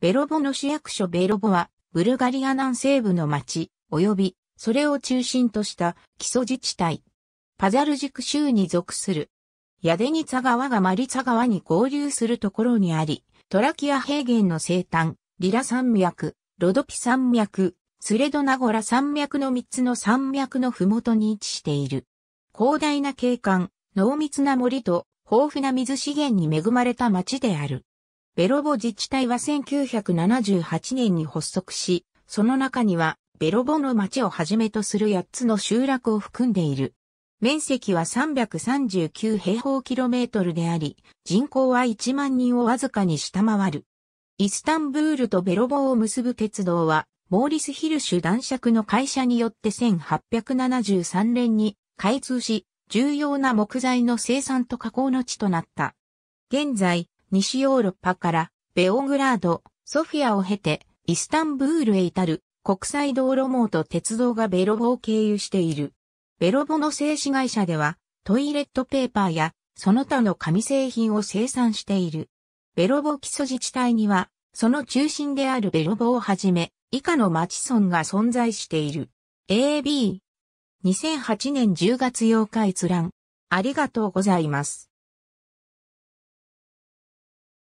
ベロボの市役所ベロボは、ブルガリア南西部の町、及び、それを中心とした基礎自治体。パザルジク州に属する。ヤデニツァ川がマリツァ川に合流するところにあり、トラキア平原の西端、リラ山脈、ロドピ山脈、スレドナゴラ山脈の3つの山脈の麓に位置している。広大な景観、濃密な森と豊富な水資源に恵まれた町である。ベロボ自治体は1978年に発足し、その中には、ベロボの町をはじめとする8つの集落を含んでいる。面積は339平方キロメートルであり、人口は1万人をわずかに下回る。イスタンブールとベロボを結ぶ鉄道は、モーリス・ヒルシュ男爵の会社によって1873年に開通し、重要な木材の生産と加工の地となった。現在、西ヨーロッパからベオグラード、ソフィアを経てイスタンブールへ至る国際道路網と鉄道がベロボを経由している。ベロボの製紙会社ではトイレットペーパーやその他の紙製品を生産している。ベロボ基礎自治体にはその中心であるベロボをはじめ以下の町村が存在している。AB2008 年10月8日閲覧。ありがとうございます。